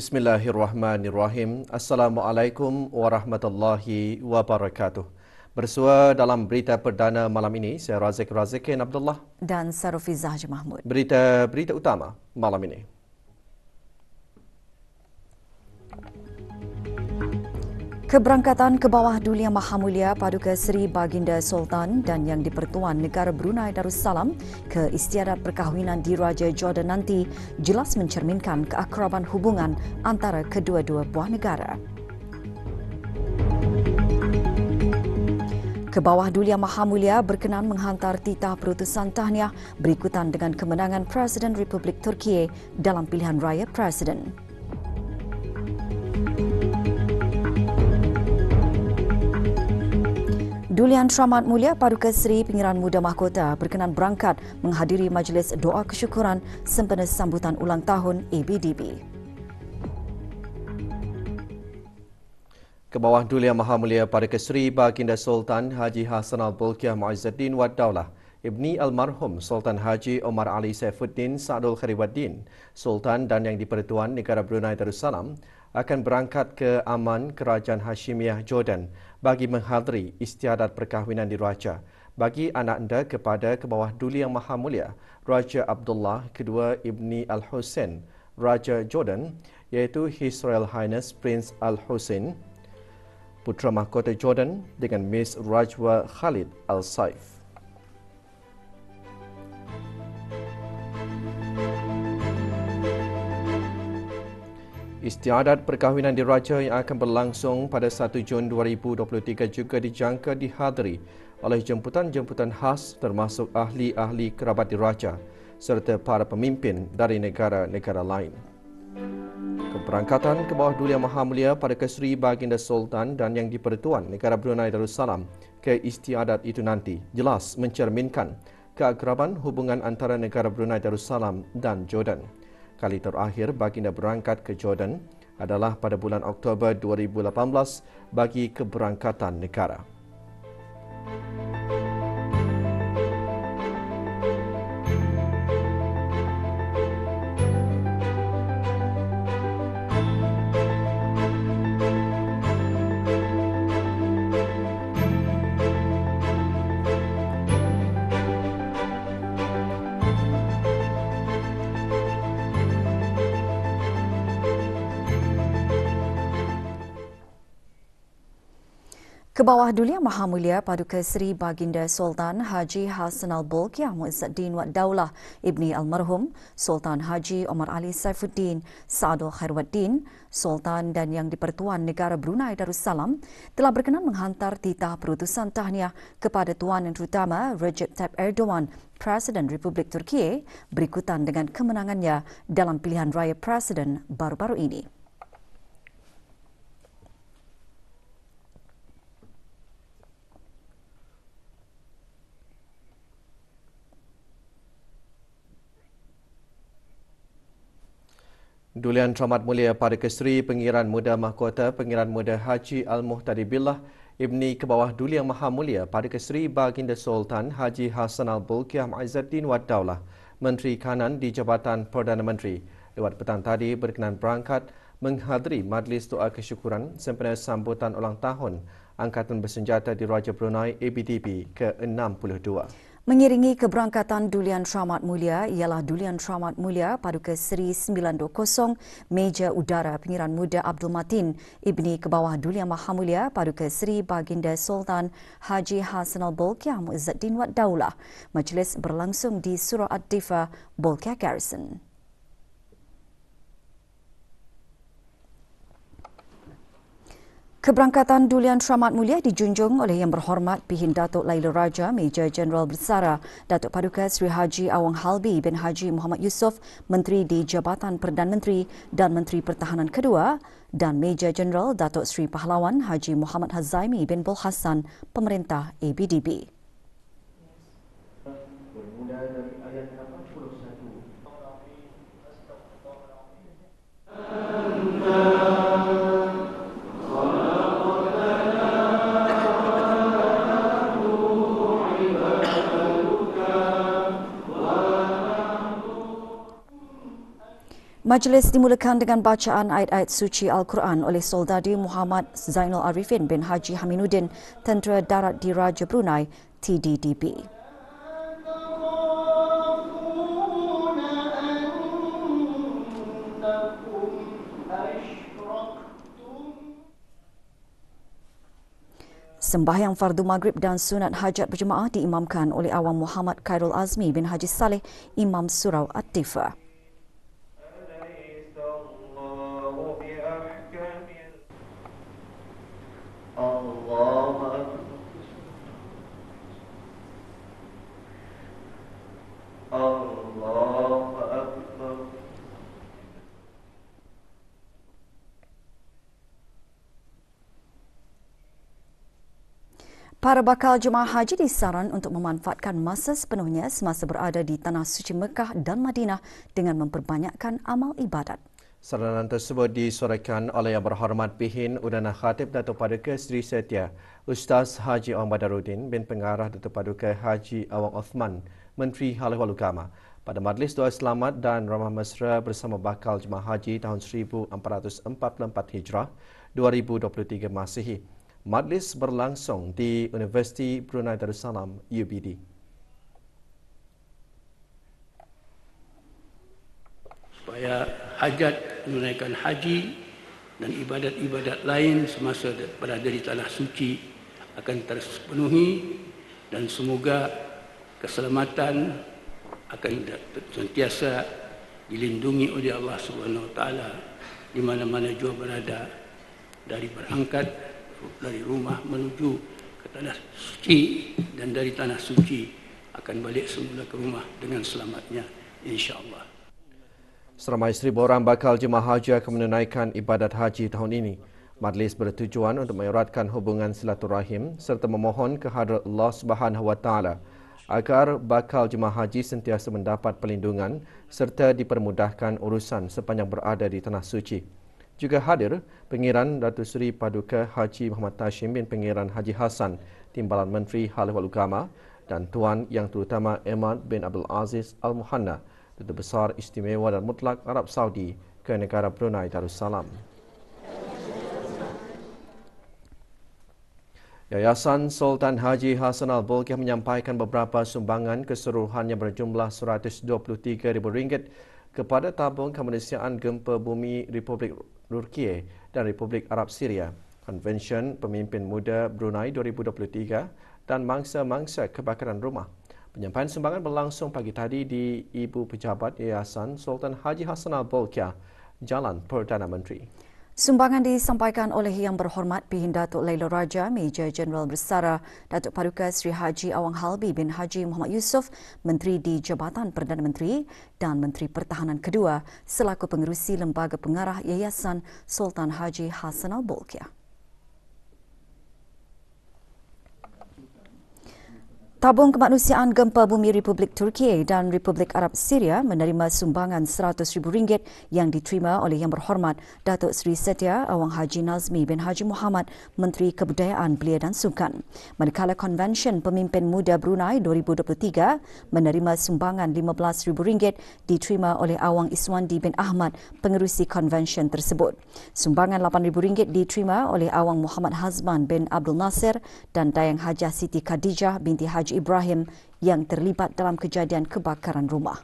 Bismillahirrahmanirrahim. Assalamualaikum warahmatullahi wabarakatuh. Bersua dalam berita perdana malam ini, saya Razak Razakin Abdullah dan Sarufi Zahj Mahmud. Berita-berita utama malam ini. Keberangkatan ke bawah Dulia Maha Mulia Paduka Seri Baginda Sultan dan yang dipertuan negara Brunei Darussalam ke istiadat perkahwinan di Raja Jordan nanti jelas mencerminkan keakraban hubungan antara kedua-dua buah negara. Ke bawah Dulia Maha Mulia berkenan menghantar titah perutusan tahniah berikutan dengan kemenangan Presiden Republik Turki dalam pilihan raya Presiden. Dulian Syamat Mulia Paduka Seri Pingiran Muda Mahkota berkenan berangkat menghadiri majlis doa kesyukuran sempena sambutan ulang tahun ABDB. Kebawah Dulia Maha Mulia Paduka Seri Baginda Sultan Haji Hasanal Bulkiah Muizzuddin Wad Daulah Ibni Almarhum Sultan Haji Omar Ali Saifuddin Sa'adul Khariwaddin, Sultan dan Yang Dipertuan Negara Brunei Darussalam akan berangkat ke Aman Kerajaan Hashimiyah Jordan bagi menghadiri istiadat perkahwinan di Raja, bagi anak anda kepada kebawah duli yang maha mulia Raja Abdullah kedua Ibni Al-Hussein Raja Jordan iaitu His Royal Highness Prince Al-Hussein Putra Mahkota Jordan dengan Miss Rajwa Khalid Al-Saif. Istiadat perkahwinan diraja yang akan berlangsung pada 1 Jun 2023 juga dijangka dihadiri oleh jemputan-jemputan khas termasuk ahli-ahli kerabat diraja serta para pemimpin dari negara-negara lain. Keberangkatan ke bawah Dulia Maha Mulia pada Kesri Baginda Sultan dan yang dipertuan negara Brunei Darussalam ke istiadat itu nanti jelas mencerminkan keakraban hubungan antara negara Brunei Darussalam dan Jordan. Kali terakhir baginda berangkat ke Jordan adalah pada bulan Oktober 2018 bagi keberangkatan negara. Musik Ke bawah Dulia Maha Mulia Paduka Seri Baginda Sultan Haji Hassan Al-Bulkiah Muizzuddin Wad Daulah Ibni Almarhum, Sultan Haji Omar Ali Saifuddin Saadul Khairuddin, Sultan dan Yang Dipertuan Negara Brunei Darussalam telah berkenan menghantar titah perutusan tahniah kepada Tuan Yang Terutama Recep Tayyip Erdogan, Presiden Republik Turki berikutan dengan kemenangannya dalam pilihan raya presiden baru-baru ini. Dulian Teramat Mulia pada Keseri Pengiran Muda Mahkota Pengiran Muda Haji Al-Muhtadi Billah Ibni Kebawah Dulian Maha Mulia pada Keseri Baginda Sultan Haji Hassan Al-Bulkiah Ma'izzaddin Wad Daulah Menteri Kanan di Jabatan Perdana Menteri lewat petang tadi berkenan berangkat menghadiri Majlis Doa Kesyukuran sempena sambutan ulang tahun Angkatan Bersenjata di Raja Brunei ABDB ke-62. Mengiringi keberangkatan Dulian Syamat Mulia ialah Dulian Syamat Mulia Paduka Seri 920 Meja Udara Pengiran Muda Abdul Matin Ibni Kebawah Dulian Maha Mulia Paduka Seri Baginda Sultan Haji Hasanal Bolkiah Muizzaddin Wat Daulah. Majlis berlangsung di Surah Ad-Difa, Bolkiah Garrison. Keberangkatan Dulian Syamat Mulia dijunjung oleh Yang Berhormat Pihin Datuk Laila Raja Meja General Bersara, Datuk Paduka Sri Haji Awang Halbi bin Haji Muhammad Yusof, Menteri di Jabatan Perdana Menteri dan Menteri Pertahanan Kedua dan Meja General Datuk Sri Pahlawan Haji Muhammad Hazaimi bin Bul Hassan, Pemerintah ABDB. Majlis dimulakan dengan bacaan ayat-ayat suci Al-Quran oleh Soldadi Muhammad Zainal Arifin bin Haji Haminuddin, Tentera Darat di Raja Brunei, TDDB. Sembahyang Fardu Maghrib dan Sunat Hajat Berjemaah diimamkan oleh Awam Muhammad Khairul Azmi bin Haji Saleh, Imam Surau At-Tifa. Para bakal jemaah haji disaran untuk memanfaatkan masa sepenuhnya semasa berada di Tanah Suci Mekah dan Madinah dengan memperbanyakkan amal ibadat. Saranan tersebut disuarakan oleh Yang Berhormat Pihin Udana Khatib Datuk Paduka Sri Setia, Ustaz Haji Awang Badarudin bin Pengarah Datuk Paduka Haji Awang Osman Menteri Hal Ehwal Ugama. Pada Majlis Doa Selamat dan Ramah Mesra bersama bakal Jemaah Haji tahun 1444 Hijrah 2023 Masihi. Majlis berlangsung di Universiti Brunei Darussalam UBD. Supaya hajat menunaikan haji dan ibadat-ibadat lain semasa berada di tanah suci akan terpenuhi dan semoga keselamatan akan sentiasa dilindungi oleh Allah Subhanahu Wa Taala di mana-mana jua berada dari berangkat dari rumah menuju ke tanah suci dan dari tanah suci akan balik semula ke rumah dengan selamatnya insyaallah. Seramai seribu orang bakal jemaah haji akan menunaikan ibadat haji tahun ini. Majlis bertujuan untuk mengeratkan hubungan silaturahim serta memohon kehadrat Allah Subhanahu wa agar bakal jemaah haji sentiasa mendapat perlindungan serta dipermudahkan urusan sepanjang berada di tanah suci. Juga hadir Pengiran Datu Seri Paduka Haji Muhammad Tashim bin Pengiran Haji Hasan, Timbalan Menteri Hal Ehwal dan Tuan Yang Terutama Eman bin Abdul Aziz Al-Muhanna, Duta Besar Istimewa dan Mutlak Arab Saudi ke negara Brunei Darussalam. Yayasan Sultan Haji Hasan Al-Bolkiah menyampaikan beberapa sumbangan keseluruhannya berjumlah RM123,000 kepada tabung kemanusiaan gempa bumi Republik Turkiye eh, dan Republik Arab Syria, Konvensyen Pemimpin Muda Brunei 2023 dan mangsa-mangsa kebakaran rumah. Penyampaian sumbangan berlangsung pagi tadi di Ibu Pejabat Yayasan Sultan Haji Hassanal Bolkiah, Jalan Perdana Menteri. Sumbangan disampaikan oleh Yang Berhormat Pihin Datuk Laila Raja, Major Jeneral Bersara, Datuk Paduka Sri Haji Awang Halbi bin Haji Muhammad Yusof, Menteri di Jabatan Perdana Menteri dan Menteri Pertahanan Kedua, selaku pengerusi Lembaga Pengarah Yayasan Sultan Haji Hassanal Bolkiah. Tabung kemanusiaan gempa bumi Republik Turki dan Republik Arab Syria menerima sumbangan RM100,000 yang diterima oleh Yang Berhormat Datuk Seri Setia Awang Haji Nazmi bin Haji Muhammad, Menteri Kebudayaan Belia dan Sukan. Manakala Konvensyen Pemimpin Muda Brunei 2023 menerima sumbangan RM15,000 diterima oleh Awang Iswandi bin Ahmad, pengerusi konvensyen tersebut. Sumbangan RM8,000 diterima oleh Awang Muhammad Hazman bin Abdul Nasir dan Dayang Hajah Siti Khadijah binti Haji Ibrahim yang terlibat dalam kejadian kebakaran rumah.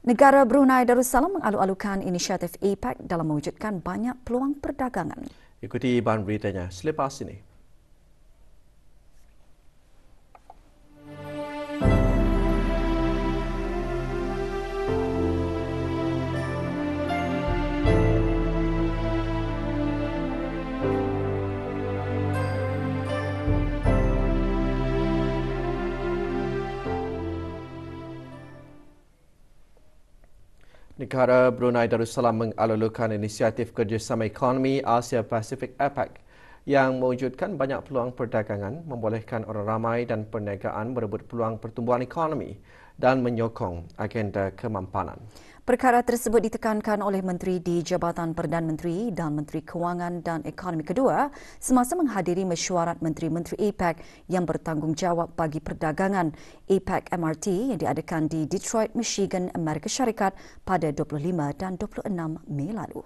Negara Brunei Darussalam mengalu-alukan inisiatif APEC dalam mewujudkan banyak peluang perdagangan. Ikuti bahan beritanya selepas ini. negara Brunei Darussalam mengalulukan inisiatif kerjasama ekonomi Asia Pasifik APEC yang mewujudkan banyak peluang perdagangan membolehkan orang ramai dan perniagaan merebut peluang pertumbuhan ekonomi dan menyokong agenda kemampanan. Perkara tersebut ditekankan oleh Menteri di Jabatan Perdana Menteri dan Menteri Kewangan dan Ekonomi Kedua semasa menghadiri mesyuarat Menteri-Menteri APEC yang bertanggungjawab bagi perdagangan APEC MRT yang diadakan di Detroit, Michigan, Amerika Syarikat pada 25 dan 26 Mei lalu.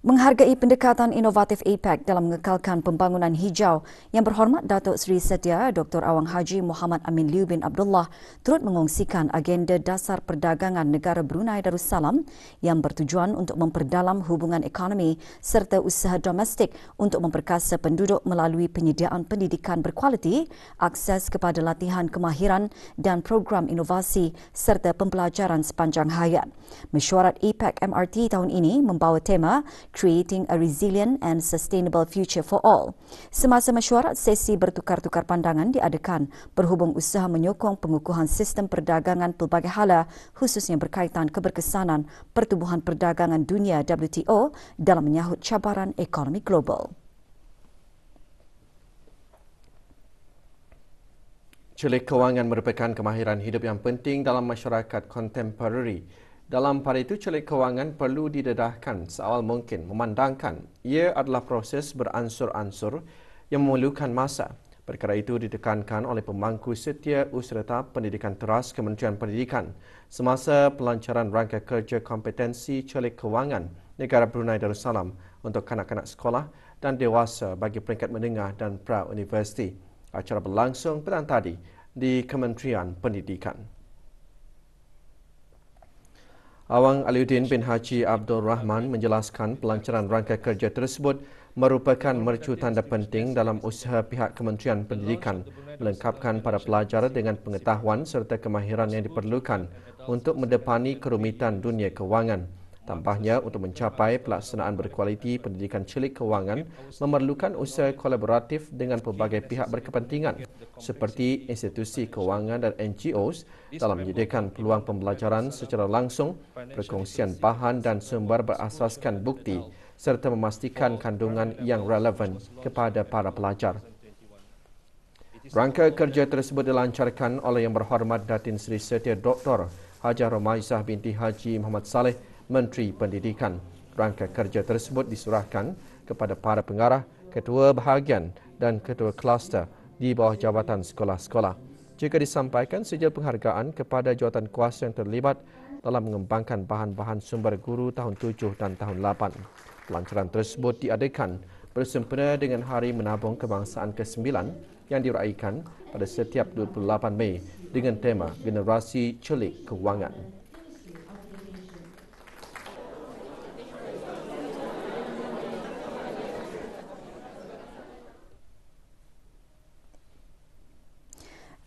menghargai pendekatan inovatif APEC dalam mengekalkan pembangunan hijau yang berhormat Datuk Seri Setia Dr. Awang Haji Muhammad Amin Liu bin Abdullah turut mengongsikan agenda dasar perdagangan negara Brunei Darussalam yang bertujuan untuk memperdalam hubungan ekonomi serta usaha domestik untuk memperkasa penduduk melalui penyediaan pendidikan berkualiti, akses kepada latihan kemahiran dan program inovasi serta pembelajaran sepanjang hayat. Mesyuarat APEC MRT tahun ini membawa tema creating a resilient and sustainable future for all. Semasa mesyuarat, sesi bertukar-tukar pandangan diadakan berhubung usaha menyokong pengukuhan sistem perdagangan pelbagai hala khususnya berkaitan keberkesanan pertubuhan perdagangan dunia WTO dalam menyahut cabaran ekonomi global. Celik kewangan merupakan kemahiran hidup yang penting dalam masyarakat kontemporari. Dalam pada itu, celik kewangan perlu didedahkan seawal mungkin memandangkan ia adalah proses beransur-ansur yang memerlukan masa. Perkara itu ditekankan oleh pemangku setia usrata pendidikan teras Kementerian Pendidikan semasa pelancaran rangka kerja kompetensi celik kewangan negara Brunei Darussalam untuk kanak-kanak sekolah dan dewasa bagi peringkat menengah dan pra-universiti. Acara berlangsung petang tadi di Kementerian Pendidikan. Awang Aliuddin bin Haji Abdul Rahman menjelaskan pelancaran rangka kerja tersebut merupakan mercu tanda penting dalam usaha pihak Kementerian Pendidikan melengkapkan para pelajar dengan pengetahuan serta kemahiran yang diperlukan untuk mendepani kerumitan dunia kewangan. Tambahnya, untuk mencapai pelaksanaan berkualiti pendidikan celik kewangan memerlukan usaha kolaboratif dengan pelbagai pihak berkepentingan seperti institusi kewangan dan NGOs dalam menyediakan peluang pembelajaran secara langsung, perkongsian bahan dan sumber berasaskan bukti serta memastikan kandungan yang relevan kepada para pelajar. Rangka kerja tersebut dilancarkan oleh Yang Berhormat Datin Seri Setia Dr. Hajar Romaisah binti Haji Muhammad Saleh Menteri Pendidikan. Rangka kerja tersebut diserahkan kepada para pengarah, ketua bahagian dan ketua kluster di bawah jabatan sekolah-sekolah. Juga disampaikan sejil penghargaan kepada jawatan kuasa yang terlibat dalam mengembangkan bahan-bahan sumber guru tahun 7 dan tahun 8. Pelancaran tersebut diadakan bersempena dengan Hari Menabung Kebangsaan ke-9 yang diraihkan pada setiap 28 Mei dengan tema Generasi Celik Kewangan.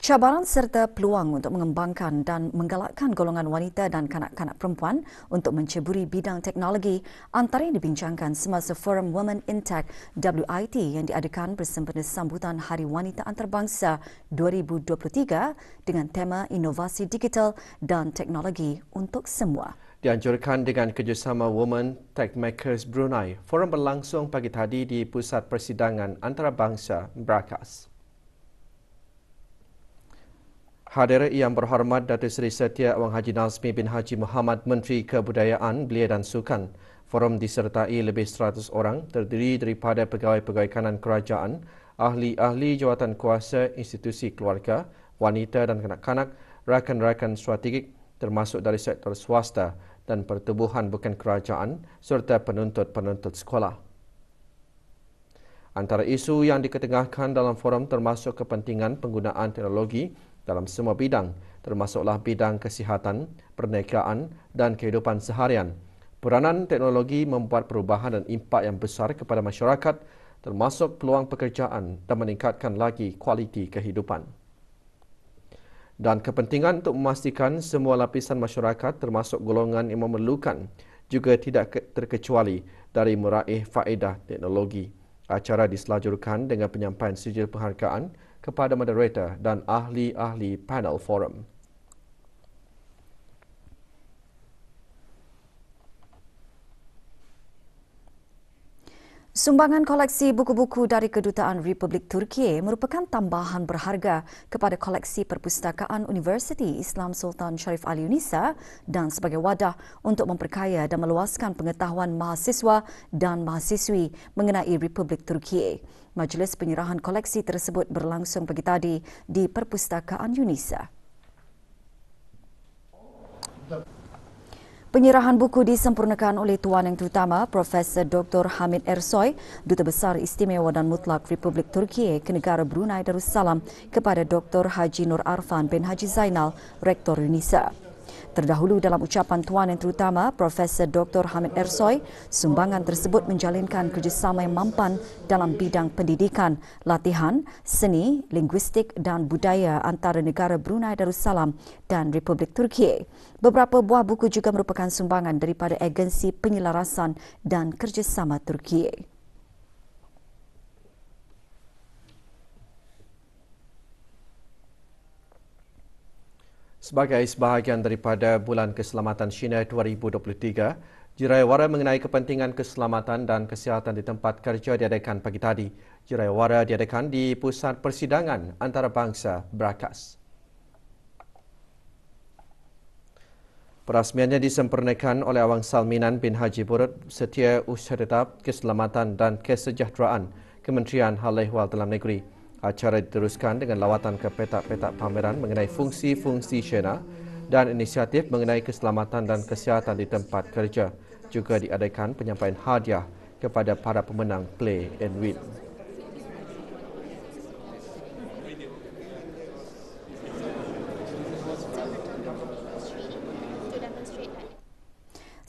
Cabaran serta peluang untuk mengembangkan dan menggalakkan golongan wanita dan kanak-kanak perempuan untuk menceburi bidang teknologi antara yang dibincangkan semasa Forum Women in Tech WIT yang diadakan bersempena sambutan Hari Wanita Antarabangsa 2023 dengan tema Inovasi Digital dan Teknologi untuk Semua. Dianjurkan dengan kerjasama Women Tech Makers Brunei, forum berlangsung pagi tadi di Pusat Persidangan Antarabangsa Brakas. Hadir yang berhormat Datuk Seri Setia Wang Haji Nazmi bin Haji Muhammad Menteri Kebudayaan, Belia dan Sukan. Forum disertai lebih 100 orang terdiri daripada pegawai-pegawai kanan kerajaan, ahli-ahli jawatan kuasa institusi keluarga, wanita dan kanak-kanak, rakan-rakan strategik termasuk dari sektor swasta dan pertubuhan bukan kerajaan serta penuntut-penuntut sekolah. Antara isu yang diketengahkan dalam forum termasuk kepentingan penggunaan teknologi dalam semua bidang termasuklah bidang kesihatan, perniagaan dan kehidupan seharian. Peranan teknologi membuat perubahan dan impak yang besar kepada masyarakat termasuk peluang pekerjaan dan meningkatkan lagi kualiti kehidupan. Dan kepentingan untuk memastikan semua lapisan masyarakat termasuk golongan yang memerlukan juga tidak terkecuali dari meraih faedah teknologi. Acara diselajurkan dengan penyampaian sijil penghargaan kepada moderator dan ahli-ahli panel forum. Sumbangan koleksi buku-buku dari Kedutaan Republik Turki merupakan tambahan berharga kepada koleksi perpustakaan Universiti Islam Sultan Sharif Ali Unisa dan sebagai wadah untuk memperkaya dan meluaskan pengetahuan mahasiswa dan mahasiswi mengenai Republik Turki. Majlis penyerahan koleksi tersebut berlangsung pagi tadi di Perpustakaan Unisa. Penyerahan buku disempurnakan oleh Tuan Yang Terutama Profesor Dr. Hamid Ersoy, Duta Besar Istimewa dan Mutlak Republik Turki ke negara Brunei Darussalam kepada Dr. Haji Nur Arfan bin Haji Zainal, Rektor UNISA. Terdahulu dalam ucapan tuan yang terutama, Profesor Dr. Hamid Ersoy, sumbangan tersebut menjalinkan kerjasama yang mampan dalam bidang pendidikan, latihan, seni, linguistik dan budaya antara negara Brunei Darussalam dan Republik Turki. Beberapa buah buku juga merupakan sumbangan daripada agensi penyelarasan dan kerjasama Turki. Sebagai sebahagian daripada Bulan Keselamatan China 2023, jiraiwara mengenai kepentingan keselamatan dan kesihatan di tempat kerja diadakan pagi tadi. Jiraiwara diadakan di Pusat Persidangan Antarabangsa Brakas. Perasmiannya disempurnakan oleh Awang Salminan bin Haji Burut Setia Usyadetab Keselamatan dan Kesejahteraan Kementerian Hal Ehwal Dalam Negeri. Acara diteruskan dengan lawatan ke petak-petak pameran mengenai fungsi-fungsi Syena dan inisiatif mengenai keselamatan dan kesihatan di tempat kerja. Juga diadakan penyampaian hadiah kepada para pemenang Play and Win.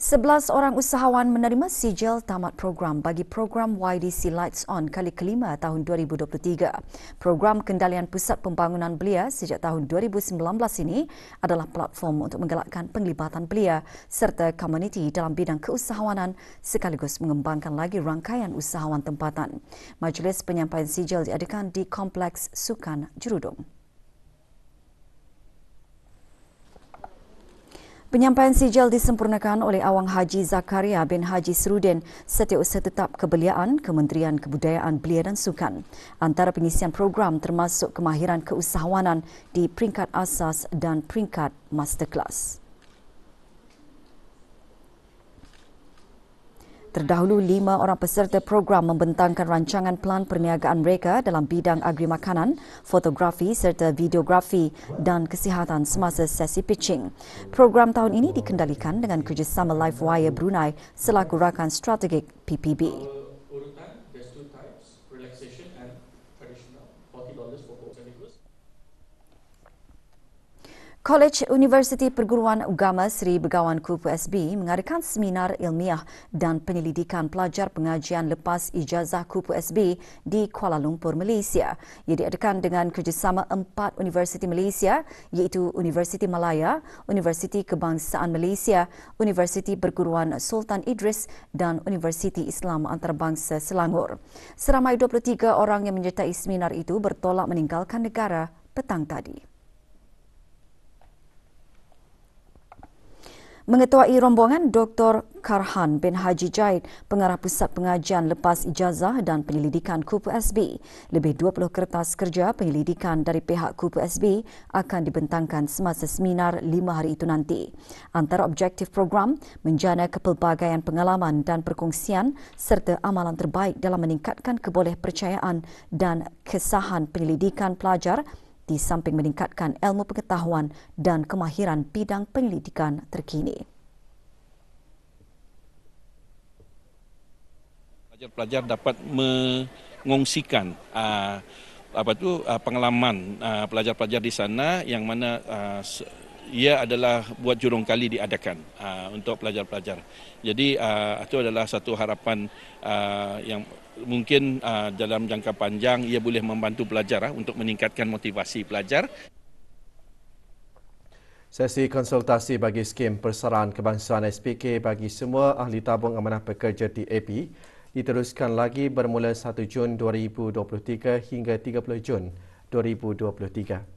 Sebelas orang usahawan menerima sijil tamat program bagi program YDC Lights On kali kelima tahun 2023. Program kendalian pusat pembangunan belia sejak tahun 2019 ini adalah platform untuk menggalakkan penglibatan belia serta komuniti dalam bidang keusahawanan sekaligus mengembangkan lagi rangkaian usahawan tempatan. Majlis penyampaian sijil diadakan di Kompleks Sukan Jurudong. Penyampaian sijil disempurnakan oleh Awang Haji Zakaria bin Haji Serudin setiausaha tetap kebeliaan Kementerian Kebudayaan Belia dan Sukan. Antara pengisian program termasuk kemahiran keusahawanan di peringkat asas dan peringkat masterclass. Terdahulu, lima orang peserta program membentangkan rancangan pelan perniagaan mereka dalam bidang agri makanan, fotografi serta videografi dan kesihatan semasa sesi pitching. Program tahun ini dikendalikan dengan kerjasama LifeWire Brunei selaku rakan strategik PPB. College University Perguruan Agama Sri Begawan Kupu SB mengadakan seminar ilmiah dan penyelidikan pelajar pengajian lepas ijazah Kupu SB di Kuala Lumpur, Malaysia. Ia diadakan dengan kerjasama empat universiti Malaysia iaitu Universiti Malaya, Universiti Kebangsaan Malaysia, Universiti Perguruan Sultan Idris dan Universiti Islam Antarabangsa Selangor. Seramai 23 orang yang menyertai seminar itu bertolak meninggalkan negara petang tadi. Mengetuai rombongan Dr. Karhan bin Haji Jaid, pengarah pusat pengajian lepas ijazah dan penyelidikan KUPU SB. Lebih 20 kertas kerja penyelidikan dari pihak KUPU SB akan dibentangkan semasa seminar lima hari itu nanti. Antara objektif program, menjana kepelbagaian pengalaman dan perkongsian serta amalan terbaik dalam meningkatkan kebolehpercayaan dan kesahan penyelidikan pelajar di samping meningkatkan ilmu pengetahuan dan kemahiran bidang penyelidikan terkini. Pelajar-pelajar dapat mengongsikan ah, apa tu ah, pengalaman ah, pelajar-pelajar di sana yang mana ia adalah buat jurung kali diadakan untuk pelajar-pelajar. Jadi itu adalah satu harapan yang mungkin uh, dalam jangka panjang ia boleh membantu pelajar uh, untuk meningkatkan motivasi pelajar. Sesi konsultasi bagi skim persaraan kebangsaan SPK bagi semua ahli tabung amanah pekerja di AP diteruskan lagi bermula 1 Jun 2023 hingga 30 Jun 2023.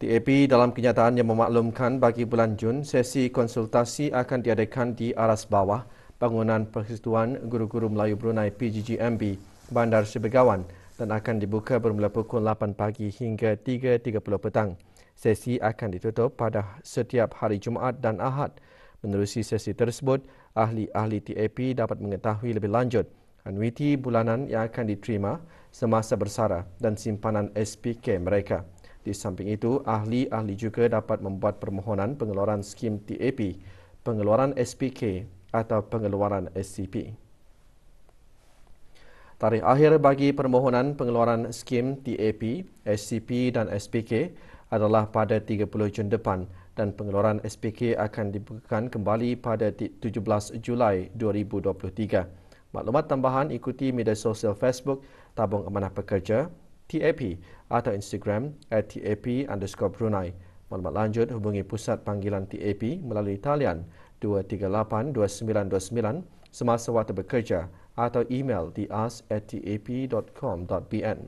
TAP dalam kenyataan yang memaklumkan bagi bulan Jun, sesi konsultasi akan diadakan di aras bawah bangunan persekutuan guru-guru Melayu Brunei PGGMB Bandar Sibegawan dan akan dibuka bermula pukul 8 pagi hingga 3.30 petang. Sesi akan ditutup pada setiap hari Jumaat dan Ahad. Menerusi sesi tersebut, ahli-ahli TAP dapat mengetahui lebih lanjut anuiti bulanan yang akan diterima semasa bersara dan simpanan SPK mereka. Di samping itu, ahli-ahli juga dapat membuat permohonan pengeluaran skim TAP, pengeluaran SPK atau pengeluaran SCP. Tarikh akhir bagi permohonan pengeluaran skim TAP, SCP dan SPK adalah pada 30 Jun depan dan pengeluaran SPK akan dibukakan kembali pada 17 Julai 2023. Maklumat tambahan ikuti media sosial Facebook Tabung Amanah Pekerja, TAP atau Instagram at TAP underscore Brunei. Maklumat lanjut hubungi pusat panggilan TAP melalui talian 0377 8888 238, 2389 semasa waktu bekerja atau email di ask@tap.com.bn.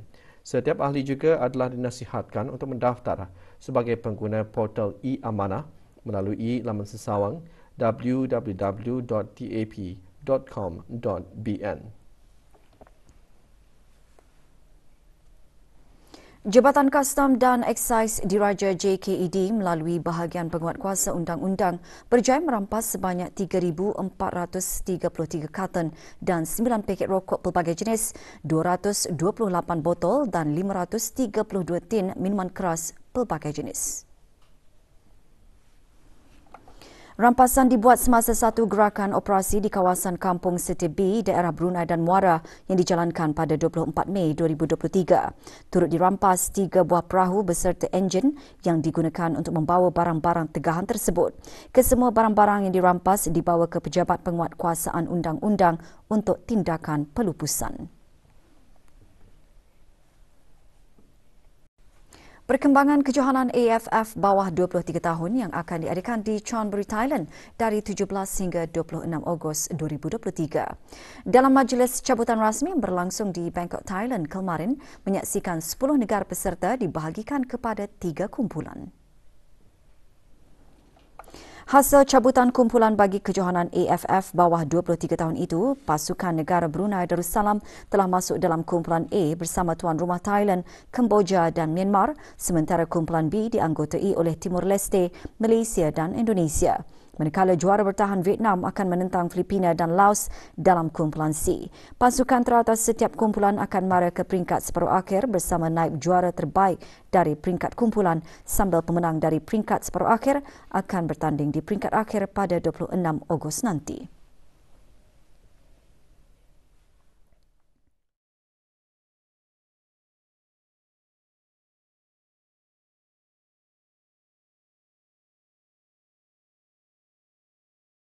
Setiap ahli juga adalah dinasihatkan untuk mendaftar sebagai pengguna portal e-amanah melalui laman sesawang www.tap.com.bn. Jabatan Kastam dan Excise Diraja JKED melalui bahagian penguatkuasa undang-undang berjaya merampas sebanyak 3,433 karton dan 9 paket rokok pelbagai jenis, 228 botol dan 532 tin minuman keras pelbagai jenis. Rampasan dibuat semasa satu gerakan operasi di kawasan Kampung City B, daerah Brunei dan Muara yang dijalankan pada 24 Mei 2023. Turut dirampas tiga buah perahu beserta enjin yang digunakan untuk membawa barang-barang tegahan tersebut. Kesemua barang-barang yang dirampas dibawa ke Pejabat Penguatkuasaan Undang-Undang untuk tindakan pelupusan. Perkembangan kejohanan AFF bawah 23 tahun yang akan diadakan di Chonburi, Thailand dari 17 hingga 26 Ogos 2023. Dalam majlis cabutan rasmi berlangsung di Bangkok, Thailand kemarin, menyaksikan 10 negara peserta dibahagikan kepada tiga kumpulan. Hasil cabutan kumpulan bagi kejohanan AFF bawah 23 tahun itu, pasukan negara Brunei Darussalam telah masuk dalam kumpulan A bersama tuan rumah Thailand, Kemboja dan Myanmar, sementara kumpulan B dianggotai oleh Timur Leste, Malaysia dan Indonesia. Manakala juara bertahan Vietnam akan menentang Filipina dan Laos dalam kumpulan C. Pasukan teratas setiap kumpulan akan mara ke peringkat separuh akhir bersama naib juara terbaik dari peringkat kumpulan sambil pemenang dari peringkat separuh akhir akan bertanding di peringkat akhir pada 26 Ogos nanti.